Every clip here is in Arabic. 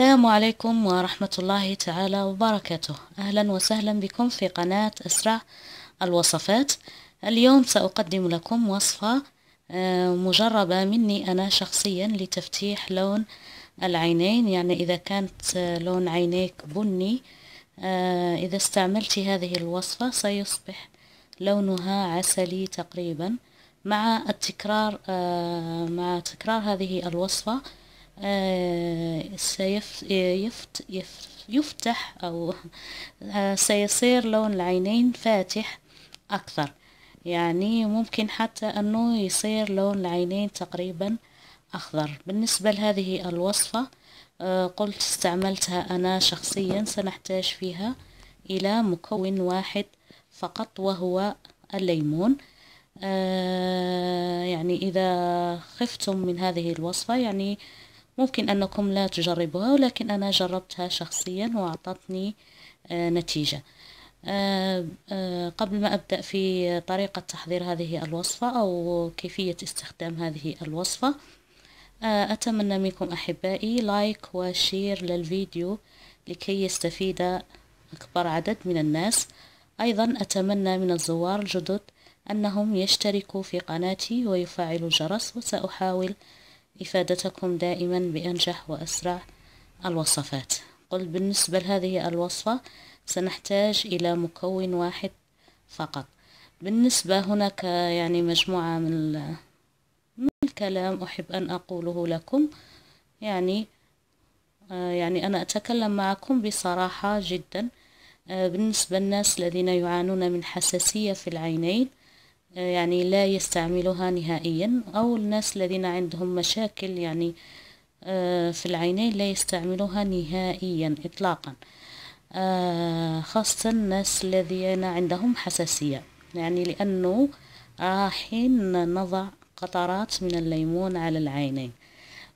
السلام عليكم ورحمة الله تعالى وبركاته أهلا وسهلا بكم في قناة أسرع الوصفات اليوم سأقدم لكم وصفة آه، مجربة مني أنا شخصيا لتفتيح لون العينين يعني إذا كانت آه، لون عينيك بني آه، إذا استعملت هذه الوصفة سيصبح لونها عسلي تقريبا مع التكرار مع تكرار هذه الوصفة آه، سيف يفت يفتح أو آه، سيصير لون العينين فاتح أكثر يعني ممكن حتى أنه يصير لون العينين تقريبا أخضر بالنسبة لهذه الوصفة آه، قلت استعملتها أنا شخصيا سنحتاج فيها إلى مكون واحد فقط وهو الليمون يعني إذا خفتم من هذه الوصفة يعني ممكن أنكم لا تجربوها ولكن أنا جربتها شخصيا وأعطتني آه، نتيجة آه، آه، قبل ما أبدأ في طريقة تحضير هذه الوصفة أو كيفية استخدام هذه الوصفة أتمنى منكم أحبائي لايك وشير للفيديو لكي يستفيد أكبر عدد من الناس أيضا أتمنى من الزوار الجدد أنهم يشتركوا في قناتي ويفعلوا الجرس وسأحاول إفادتكم دائما بأنجح وأسرع الوصفات قل بالنسبة لهذه الوصفة سنحتاج إلى مكون واحد فقط بالنسبة هناك يعني مجموعة من, الكلام أحب أن أقوله لكم يعني آه، يعني أنا أتكلم معكم بصراحة جدا آه، بالنسبة للناس الذين يعانون من حساسية في العينين يعني لا يستعملها نهائيا أو الناس الذين عندهم مشاكل يعني آه، في العينين لا يستعملوها نهائيا إطلاقا آه، خاصة الناس الذين عندهم حساسية يعني لأنه راحين نضع قطرات من الليمون على العينين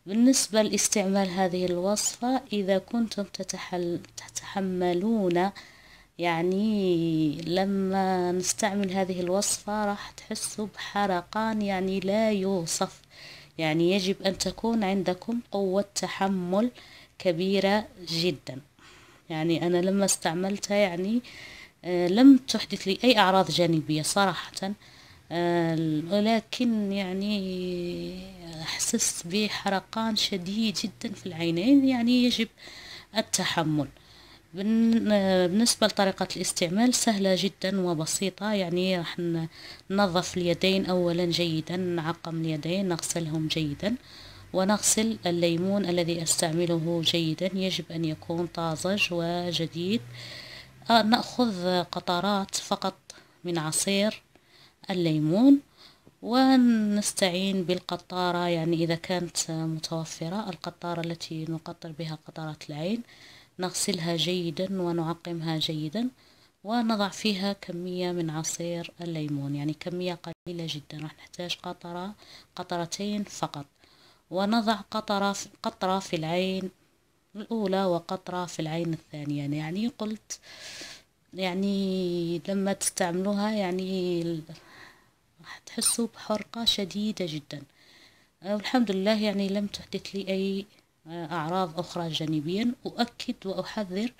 بالنسبة لاستعمال هذه الوصفة إذا كنتم تتحملون يعني لما نستعمل هذه الوصفة راح تحسوا بحرقان يعني لا يوصف يعني يجب أن تكون عندكم قوة تحمل كبيرة جدا يعني أنا لما استعملتها يعني آه، لم تحدث لي أي أعراض جانبية صراحة ولكن آه، يعني أحسست بحرقان شديد جدا في العينين يعني يجب التحمل بالنسبة لطريقة الاستعمال سهلة جدا وبسيطة يعني راح ننظف اليدين أولا جيدا نعقم اليدين نغسلهم جيدا ونغسل الليمون الذي أستعمله جيدا يجب أن يكون طازج وجديد آه، نأخذ قطرات فقط من عصير الليمون ونستعين بالقطارة يعني إذا كانت متوفرة القطارة التي نقطر بها قطرات العين نغسلها جيدا ونعقمها جيدا ونضع فيها كمية من عصير الليمون يعني كمية قليلة جدا راح نحتاج قطرة قطرتين فقط ونضع قطرة قطرة في العين الأولى وقطرة في العين الثانية يعني, يعني قلت يعني لما تستعملوها يعني راح تحسوا بحرقة شديدة جدا والحمد لله يعني لم تحدث لي أي آه، أعراض أخرى جانبيا أؤكد وأحذر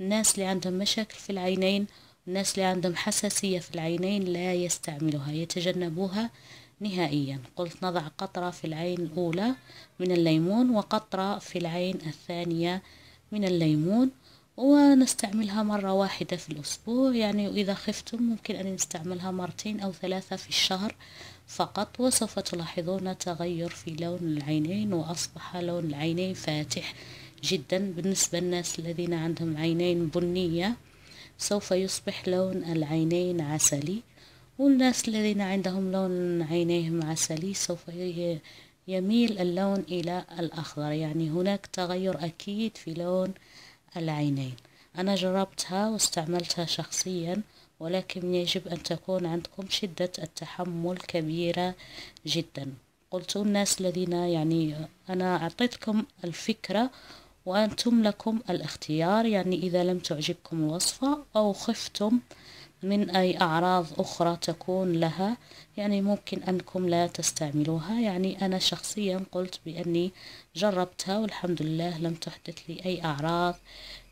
الناس اللي عندهم مشاكل في العينين الناس اللي عندهم حساسية في العينين لا يستعملوها يتجنبوها نهائيا قلت نضع قطرة في العين الأولى من الليمون وقطرة في العين الثانية من الليمون ونستعملها مرة واحدة في الأسبوع يعني وإذا خفتم ممكن أن نستعملها مرتين أو ثلاثة في الشهر فقط وسوف تلاحظون تغير في لون العينين وأصبح لون العينين فاتح جدا بالنسبة للناس الذين عندهم عينين بنية سوف يصبح لون العينين عسلي والناس الذين عندهم لون عينيهم عسلي سوف يميل اللون إلى الأخضر يعني هناك تغير أكيد في لون العينين أنا جربتها واستعملتها شخصيا ولكن يجب أن تكون عندكم شدة التحمل كبيرة جدا قلت الناس الذين يعني أنا أعطيتكم الفكرة وأنتم لكم الاختيار يعني إذا لم تعجبكم الوصفة أو خفتم من أي أعراض أخرى تكون لها يعني ممكن أنكم لا تستعملوها يعني أنا شخصيا قلت بأني جربتها والحمد لله لم تحدث لي أي أعراض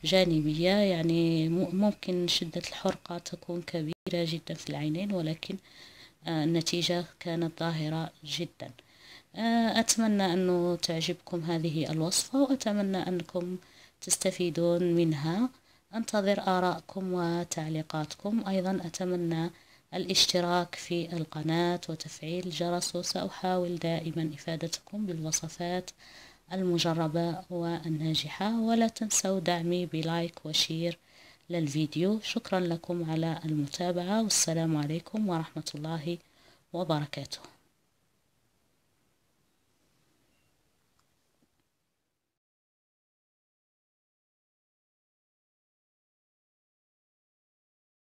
جانبية يعني ممكن شدة الحرقة تكون كبيرة جدا في العينين ولكن آه، النتيجة كانت ظاهرة جدا آه، أتمنى أنه تعجبكم هذه الوصفة وأتمنى أنكم تستفيدون منها أنتظر آراءكم وتعليقاتكم أيضا أتمنى الاشتراك في القناة وتفعيل الجرس وسأحاول دائما إفادتكم بالوصفات المجربة والناجحة ولا تنسوا دعمي بلايك وشير للفيديو شكرا لكم على المتابعة والسلام عليكم ورحمة الله وبركاته